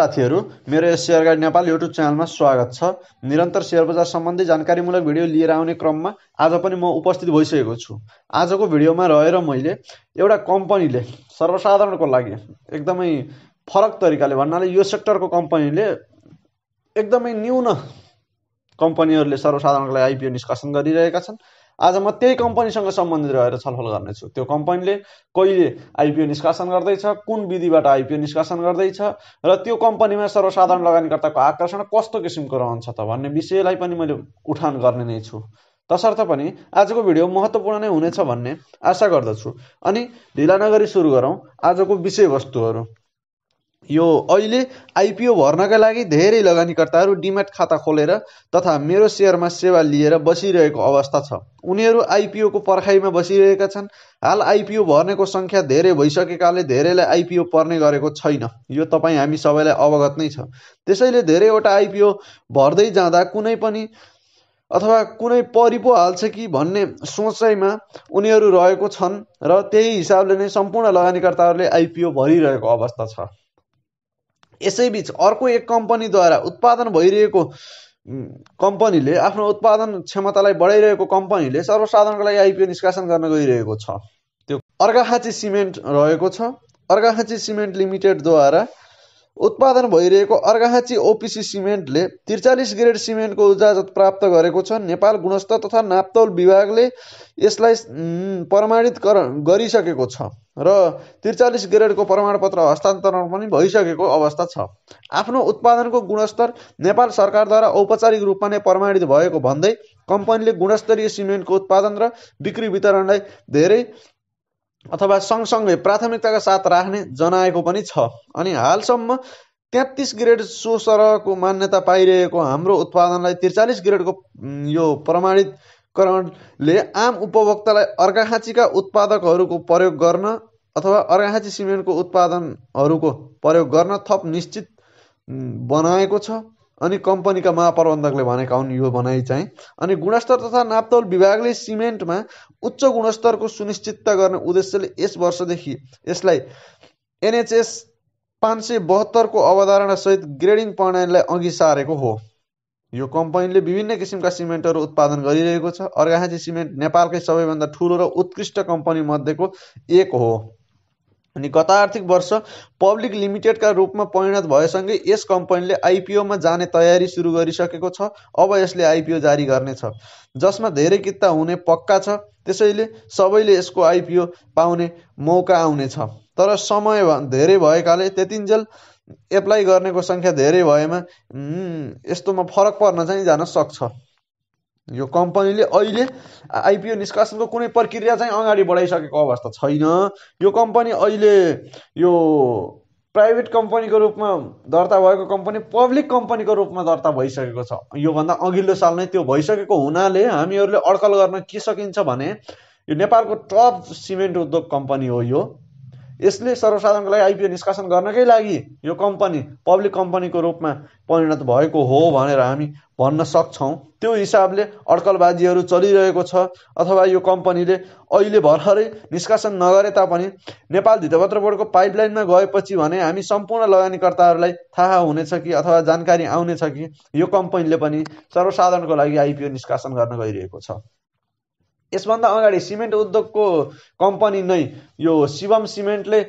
साथीहरू मेरो यस सेयर गाइड नेपाल युट्युब च्यानलमा स्वागत छ निरन्तर सेयर बजार सम्बन्धी जानकारीमूलक भिडियो लिएर आउने क्रममा आज पनि म उपस्थित भइसकेको छु आजको भिडियोमा रहेर मैले एउटा कम्पनीले सर्वसाधारणको लागि एकदमै फरक तरिकाले भन्नाले यो सेक्टरको कम्पनीले एकदमै न्यून कम्पनीहरूले सर्वसाधारणको लागि आइपिओ निष्कासन गरिरहेका छन् आज म त्यही कम्पनीसँग सम्बन्धित रहेर छलफल गर्नेछु त्यो कम्पनीले कहिले आइपिओ निष्कासन गर्दैछ कुन विधिबाट आइपिओ निष्कासन गर्दैछ र त्यो कम्पनीमा सर्वसाधारण लगानीकर्ताको आकर्षण कस्तो किसिमको रहन्छ त भन्ने विषयलाई पनि मैले उठान गर्ने नै छु तसर्थ पनि आजको भिडियो महत्त्वपूर्ण नै हुनेछ भन्ने आशा गर्दछु अनि ढिला नगरी सुरु गरौँ आजको विषयवस्तुहरू यो अहिले आइपिओ भर्नका लागि धेरै लगानीकर्ताहरू डिमेट खाता खोलेर तथा मेरो सेयरमा सेवा लिएर बसिरहेको अवस्था छ उनीहरू आइपिओको पर्खाइमा बसिरहेका छन् हाल आइपिओ भर्नेको सङ्ख्या धेरै भइसकेकाले धेरैलाई आइपिओ पर्ने गरेको छैन यो तपाईँ हामी सबैलाई अवगत नै छ त्यसैले धेरैवटा आइपिओ भर्दै जाँदा कुनै पनि अथवा कुनै परिपो हाल्छ कि भन्ने सोचाइमा उनीहरू रहेको छन् र त्यही हिसाबले नै सम्पूर्ण लगानीकर्ताहरूले आइपिओ भरिरहेको अवस्था छ यसैबीच अर्को एक कम्पनीद्वारा उत्पादन भइरहेको कम्पनीले आफ्नो उत्पादन क्षमतालाई बढाइरहेको कम्पनीले सर्वसाधारणको लागि आइपिओ निष्कासन गर्न गइरहेको छ त्यो अर्घाखाँची सिमेन्ट रहेको छ अर्घाखाँची सिमेन्ट लिमिटेडद्वारा उत्पादन भइरहेको अर्घाखाँची ओपिसी सिमेन्टले त्रिचालिस ग्रेड सिमेन्टको इजाजत प्राप्त गरेको छ नेपाल गुणस्तर तथा नाप्तौल विभागले यसलाई प्रमाणित गरिसकेको छ र त्रिचालिस ग्रेडको प्रमाणपत्र हस्तान्तरण पनि भइसकेको अवस्था छ आफ्नो उत्पादनको गुणस्तर नेपाल सरकारद्वारा औपचारिक रूपमा नै प्रमाणित भएको भन्दै कम्पनीले गुणस्तरीय सिमेन्टको उत्पादन र बिक्री वितरणलाई धेरै अथवा सँगसँगै प्राथमिकताका साथ राख्ने जनाएको पनि छ अनि हालसम्म तेत्तिस ग्रेड सो सरहको मान्यता पाइरहेको हाम्रो उत्पादनलाई त्रिचालिस ग्रेडको यो प्रमाणितकरणले आम उपभोक्तालाई अर्घाखाँचीका उत्पादकहरूको प्रयोग गर्न अथवा अर्घाखाँची सिमेन्टको उत्पादनहरूको प्रयोग गर्न थप निश्चित बनाएको छ अनि कम्पनीका महाप्रबन्धकले भनेका हुन् यो भनाइ चाहिँ अनि गुणस्तर तथा नापतौल विभागले सिमेन्टमा उच्च गुणस्तरको सुनिश्चितता गर्ने उद्देश्यले यस वर्षदेखि यसलाई एनएचएस पाँच सय बहत्तरको अवधारणासहित ग्रेडिङ प्रणालीलाई अघि सारेको हो यो कम्पनीले विभिन्न किसिमका सिमेन्टहरू उत्पादन गरिरहेको छ अर्घाँची सिमेन्ट नेपालकै सबैभन्दा ठुलो र उत्कृष्ट कम्पनी मध्येको एक हो अनि गत आर्थिक वर्ष पब्लिक लिमिटेडका रूपमा परिणत भएसँगै यस कम्पनीले आइपिओमा जाने तयारी सुरु गरिसकेको छ अब यसले आइपिओ जारी गर्नेछ जसमा धेरै किता हुने पक्का छ त्यसैले सबैले यसको आइपिओ पाउने मौका आउनेछ तर समय धेरै भएकाले त्यतिन्जेल एप्लाई गर्नेको सङ्ख्या धेरै भएमा यस्तोमा फरक पर्न चाहिँ जान सक्छ यो कम्पनीले अहिले आइपिओ निष्कासनको कुनै प्रक्रिया चाहिँ अगाडि बढाइसकेको अवस्था छैन यो कम्पनी अहिले यो प्राइभेट कम्पनीको रूपमा दर्ता भएको कम्पनी पब्लिक कम्पनीको रूपमा दर्ता भइसकेको छ योभन्दा अघिल्लो साल नै त्यो भइसकेको हुनाले हामीहरूले अड्कल गर्न के सकिन्छ भने यो नेपालको टप सिमेन्ट उद्योग कम्पनी हो यो यसले सर्वसाधारणको लागि आइपिओ निष्कासन गर्नकै लागि यो कम्पनी पब्लिक कम्पनीको रूपमा परिणत भएको हो भनेर हामी भन्न सक्छौँ त्यो हिसाबले अड्कलबाजीहरू चलिरहेको छ अथवा यो कम्पनीले अहिले भर्खरै निष्कासन नगरे तापनि नेपाल धितपत्र बोर्डको पाइपलाइनमा गएपछि भने हामी सम्पूर्ण लगानीकर्ताहरूलाई थाहा हुनेछ कि अथवा जानकारी आउनेछ कि यो कम्पनीले पनि सर्वसाधारणको लागि आइपिओ निष्कासन गर्न गइरहेको छ यसभन्दा अगाडि सिमेन्ट उद्योगको कम्पनी नै यो शिवम सिमेन्टले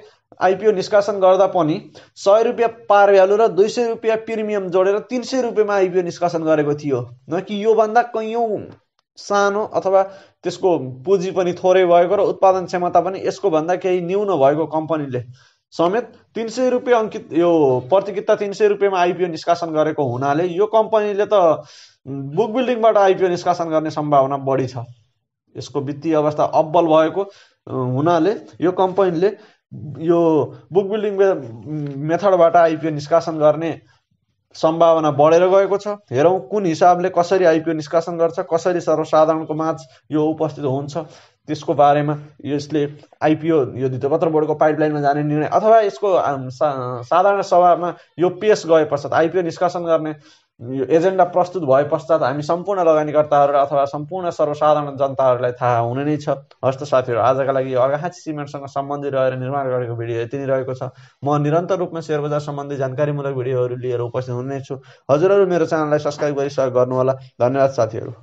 आइपिओ निष्कासन गर्दा पनि सय रुपियाँ पार भ्यालु र दुई सय रुपियाँ प्रिमियम जोडेर तिन सय रुपियाँमा आइपिओ निष्कासन गरेको थियो न कि योभन्दा कैयौँ सानो अथवा त्यसको पुँजी पनि थोरै भएको र उत्पादन क्षमता पनि यसको भन्दा केही न्यून भएको कम्पनीले समेत तिन सय रुपियाँ अङ्कित यो प्रतिकिता तिन सय रुपियाँमा आइपिओ निष्कासन गरेको हुनाले यो कम्पनीले त बुक बिल्डिङबाट आइपिओ निष्कासन गर्ने सम्भावना बढी छ यसको वित्तीय अवस्था अब्बल भएको हुनाले यो कम्पनीले यो बुक बिल्डिङ मेथडबाट आइपिओ निष्कासन गर्ने सम्भावना बढेर गएको छ हेरौँ कुन हिसाबले कसरी आइपिओ निष्कासन गर्छ कसरी सर्वसाधारणको माझ यो उपस्थित हुन्छ त्यसको बारेमा यसले आइपिओ यो धितोपत्र बोर्डको पाइपलाइनमा जाने निर्णय अथवा यसको सा, साधारण सभामा यो पेस गए पश्चात आइपिओ निष्कासन गर्ने यो एजेन्डा प्रस्तुत भए पश्चात हामी सम्पूर्ण लगानीकर्ताहरू अथवा सम्पूर्ण सर्वसाधारण जनताहरूलाई थाहा हुने नै छ हस्त साथीहरू आजका लागि अर्घाँची सिमेन्टसँग सम्बन्धी रहेर निर्माण गरेको भिडियो यति नै रहेको छ म निरन्तर रूपमा सेयर बजार सम्बन्धी जानकारीमूलक भिडियोहरू लिएर उपस्थित हुनेछु छु हजुरहरू मेरो च्यानललाई सब्सक्राइब गरी सहयोग गर्नुहोला धन्यवाद साथीहरू